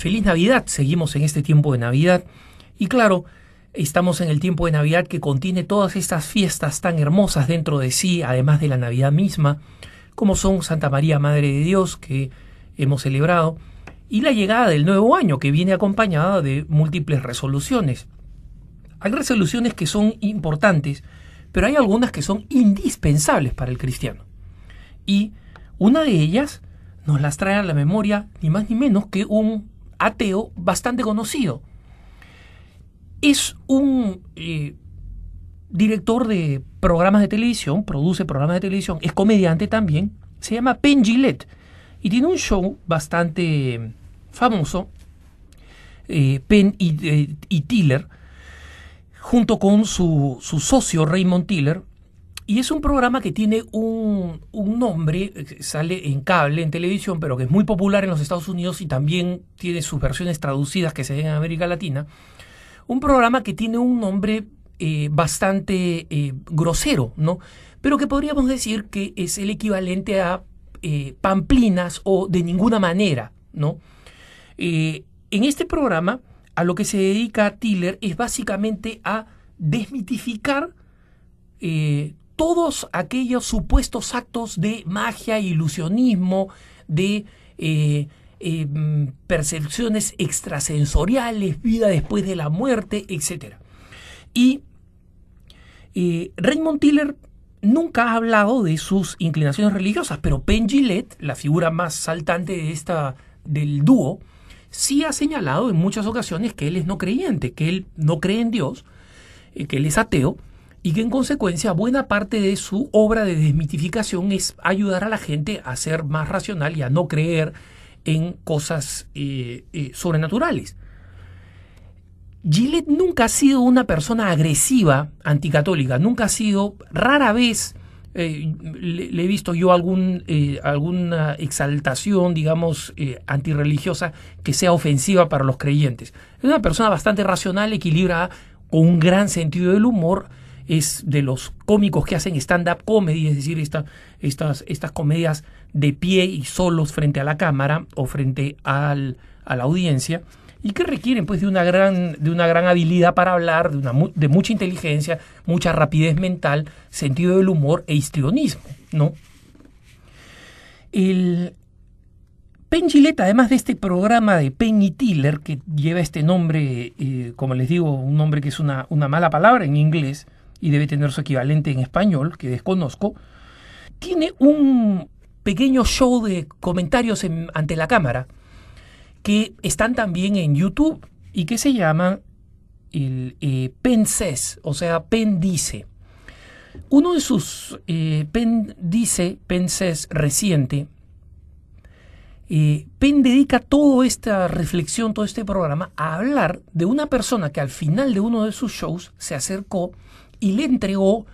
Feliz Navidad, seguimos en este tiempo de Navidad. Y claro, estamos en el tiempo de Navidad que contiene todas estas fiestas tan hermosas dentro de sí, además de la Navidad misma, como son Santa María, Madre de Dios, que hemos celebrado, y la llegada del nuevo año, que viene acompañada de múltiples resoluciones. Hay resoluciones que son importantes, pero hay algunas que son indispensables para el cristiano. Y una de ellas nos las trae a la memoria ni más ni menos que un ateo bastante conocido. Es un eh, director de programas de televisión, produce programas de televisión, es comediante también, se llama Penn Gillette y tiene un show bastante famoso, Pen eh, Penn eh, y, Tiller, junto con su, su socio Raymond Tiller, y es un programa que tiene un, nombre, eh, sale en cable, en televisión, pero que es muy popular en los Estados Unidos y también tiene sus versiones traducidas que se ven en América Latina. Un programa que tiene un nombre eh, bastante eh, grosero, ¿no? Pero que podríamos decir que es el equivalente a pamplinas o de ninguna manera, ¿no? en este programa, a lo que se dedica Tiller es básicamente a desmitificar todos aquellos supuestos actos de magia, ilusionismo, de eh, eh, percepciones extrasensoriales, vida después de la muerte, etc. Y eh, Raymond Tiller nunca ha hablado de sus inclinaciones religiosas, pero Pen Gillette, la figura más saltante de esta, del dúo, sí ha señalado en muchas ocasiones que él es no creyente, que él no cree en Dios, que él es ateo, y que en consecuencia buena parte de su obra de desmitificación es ayudar a la gente a ser más racional y a no creer en cosas eh, eh, sobrenaturales. Gillette nunca ha sido una persona agresiva anticatólica, nunca ha sido, rara vez eh, le, he visto yo algún, alguna exaltación, digamos, antirreligiosa que sea ofensiva para los creyentes. Es una persona bastante racional, equilibrada, con un gran sentido del humor, es de los cómicos que hacen stand-up comedy, es decir, estas, comedias de pie y solos frente a la cámara o frente al, a la audiencia y que requieren pues de una gran de una gran habilidad para hablar de una de mucha inteligencia mucha rapidez mental sentido del humor e histrionismo no el además de este programa de Penny y Tiller que lleva este nombre eh, como les digo un nombre que es una mala palabra en inglés y debe tener su equivalente en español, que desconozco, tiene un pequeño show de comentarios ante la cámara que están también en YouTube y que se llama el eh, o sea, DICE. Uno de sus eh, Pendice, Penses reciente, eh, PEN dedica toda esta reflexión, todo este programa, a hablar de una persona que al final de uno de sus shows se acercó y le entregó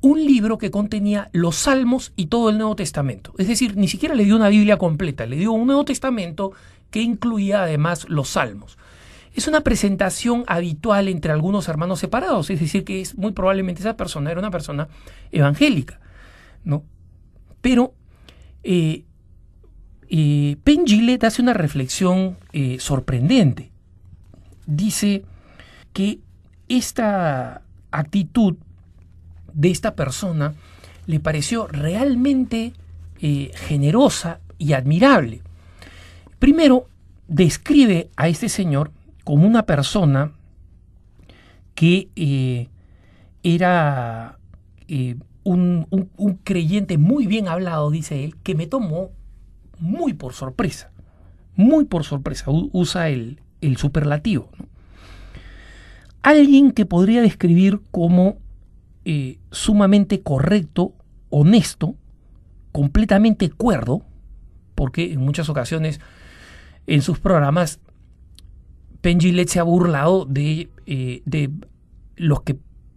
un libro que contenía los Salmos y todo el Nuevo Testamento. Es decir, ni siquiera le dio una Biblia completa, le dio un Nuevo Testamento que incluía además los Salmos. Es una presentación habitual entre algunos hermanos separados, es decir, que es muy probablemente esa persona era una persona evangélica, ¿no? Pero eh, eh hace una reflexión eh, sorprendente. Dice que esta actitud de esta persona le pareció realmente eh, generosa y admirable. Primero, describe a este señor como una persona que eh, era eh, un, creyente muy bien hablado, dice él, que me tomó muy por sorpresa. Muy por sorpresa. usa el, el superlativo. ¿no? alguien que podría describir como eh, sumamente correcto, honesto, completamente cuerdo, porque en muchas ocasiones en sus programas Pengilet se ha burlado de, eh, de los que,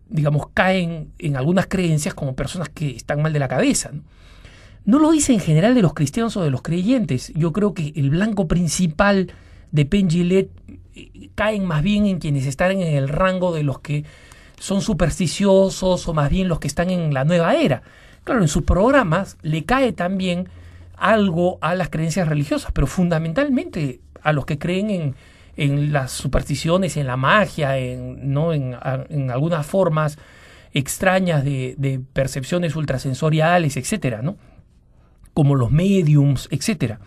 digamos, caen en algunas creencias como personas que están mal de la cabeza. no lo dice en general de los cristianos o de los creyentes. Yo creo que el blanco principal de Penn caen más bien en quienes están en el rango de los que son supersticiosos o más bien los que están en la nueva era. Claro, en sus programas le cae también algo a las creencias religiosas, pero fundamentalmente a los que creen en, las supersticiones, en la magia, en, ¿no? en, en algunas formas extrañas de, percepciones ultrasensoriales, etcétera, ¿no? como los mediums, etcétera.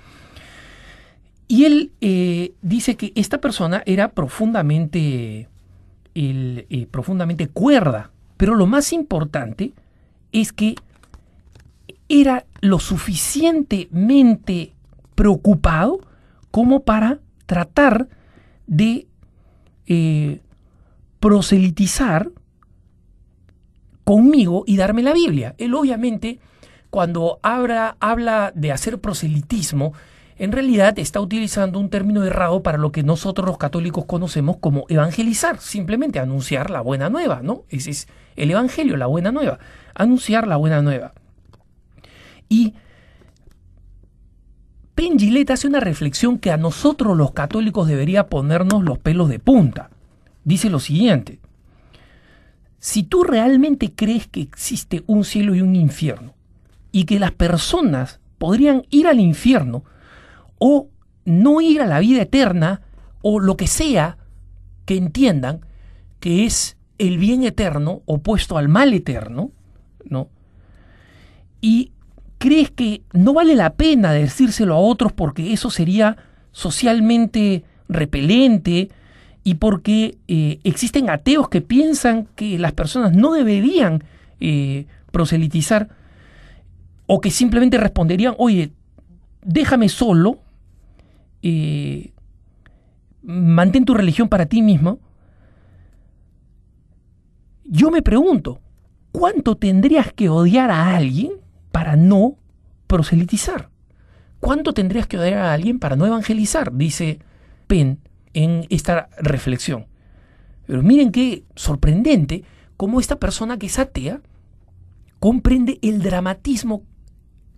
Y él eh, dice que esta persona era profundamente, eh, profundamente cuerda, pero lo más importante es que era lo suficientemente preocupado como para tratar de eh, proselitizar conmigo y darme la Biblia. Él obviamente cuando habla de hacer proselitismo, en realidad está utilizando un término errado para lo que nosotros los católicos conocemos como evangelizar, simplemente anunciar la buena nueva, ¿no? Ese es el evangelio, la buena nueva, anunciar la buena nueva. Y Penjileta hace una reflexión que a nosotros los católicos debería ponernos los pelos de punta. Dice lo siguiente: Si tú realmente crees que existe un cielo y un infierno, y que las personas podrían ir al infierno o no ir a la vida eterna o lo que sea que entiendan que es el bien eterno opuesto al mal eterno, ¿no? Y crees que no vale la pena decírselo a otros porque eso sería socialmente repelente y porque eh, existen ateos que piensan que las personas no deberían eh, proselitizar o que simplemente responderían, oye, déjame solo, mantén tu religión para ti mismo, yo me pregunto, ¿cuánto tendrías que odiar a alguien para no proselitizar? ¿Cuánto tendrías que odiar a alguien para no evangelizar? Dice Penn en esta reflexión. Pero miren qué sorprendente cómo esta persona que es atea comprende el dramatismo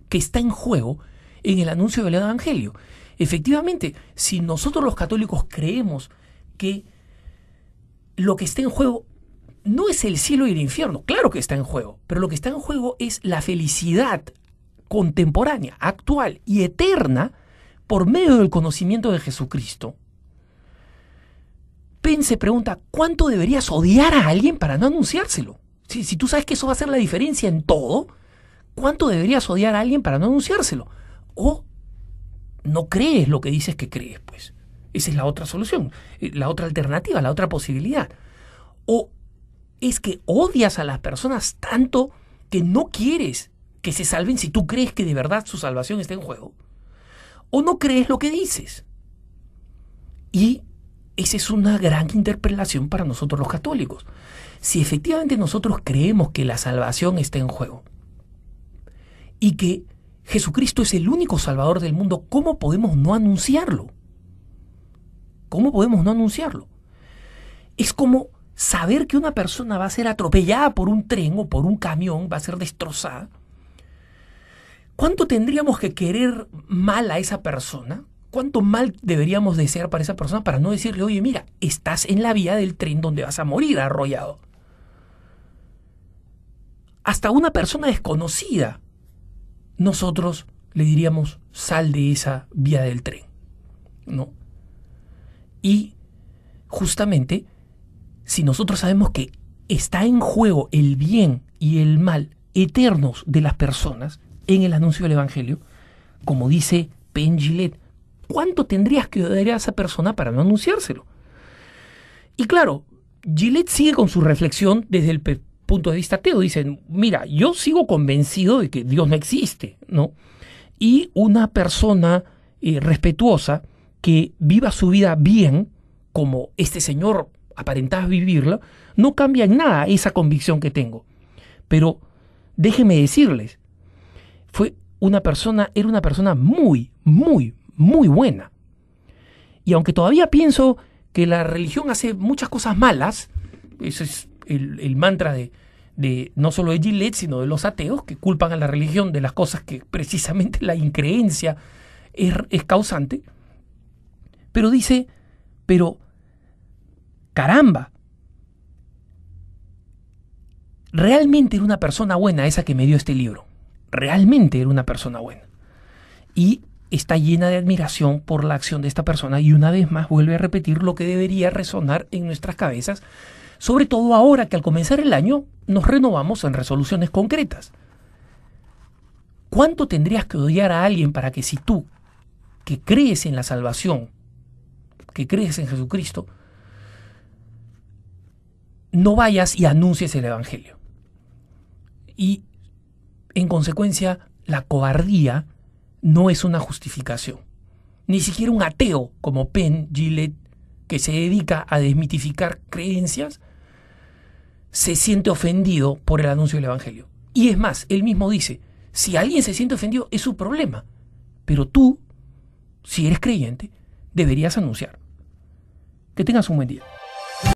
que está en juego en el anuncio del Evangelio. Efectivamente, si nosotros los católicos creemos que lo que está en juego no es el cielo y el infierno, claro que está en juego, pero lo que está en juego es la felicidad contemporánea, actual y eterna por medio del conocimiento de Jesucristo. Penn se pregunta, ¿cuánto deberías odiar a alguien para no anunciárselo? Si, si tú sabes que eso va a ser la diferencia en todo, ¿cuánto deberías odiar a alguien para no anunciárselo? O no crees lo que dices que crees, pues. Esa es la otra solución, eh, la otra alternativa, la otra posibilidad. O es que odias a las personas tanto que no quieres que se salven si tú crees que de verdad su salvación está en juego. O no crees lo que dices. Y esa es una gran interpelación para nosotros los católicos. Si efectivamente nosotros creemos que la salvación está en juego y que Jesucristo es el único Salvador del mundo, ¿cómo podemos no anunciarlo? ¿Cómo podemos no anunciarlo? Es como saber que una persona va a ser atropellada por un tren o por un camión, va a ser destrozada. ¿Cuánto tendríamos que querer mal a esa persona? ¿Cuánto mal deberíamos desear para esa persona para no decirle, oye, mira, estás en la vía del tren donde vas a morir arrollado? Hasta una persona desconocida nosotros le diríamos sal de esa vía del tren, ¿no? Y justamente, si nosotros sabemos que está en juego el bien y el mal eternos de las personas en el anuncio del Evangelio, como dice Gillette, ¿cuánto tendrías que dar a esa persona para no anunciárselo? Y claro, Gillette sigue con su reflexión desde el punto de vista ateo. Dicen, mira, yo sigo convencido de que Dios no existe, ¿no? Y una persona eh, respetuosa que viva su vida bien, como este señor aparentaba vivirla, no cambia en nada esa convicción que tengo. Pero déjenme decirles, fue una persona, era una persona muy, muy, muy buena. Y aunque todavía pienso que la religión hace muchas cosas malas, ese es el mantra de de no solo de Gillette, sino de los ateos que culpan a la religión de las cosas que precisamente la increencia es, es causante. Pero dice, pero caramba, realmente era una persona buena esa que me dio este libro. Realmente era una persona buena. Y está llena de admiración por la acción de esta persona y una vez más vuelve a repetir lo que debería resonar en nuestras cabezas sobre todo ahora que al comenzar el año nos renovamos en resoluciones concretas. ¿Cuánto tendrías que odiar a alguien para que si tú, que crees en la salvación, que crees en Jesucristo, no vayas y anuncies el Evangelio? Y, en consecuencia, la cobardía no es una justificación. Ni siquiera un ateo como Penn Gillette, que se dedica a desmitificar creencias, se siente ofendido por el anuncio del Evangelio. Y es más, él mismo dice, si alguien se siente ofendido es su problema, pero tú, si eres creyente, deberías anunciar. Que tengas un buen día.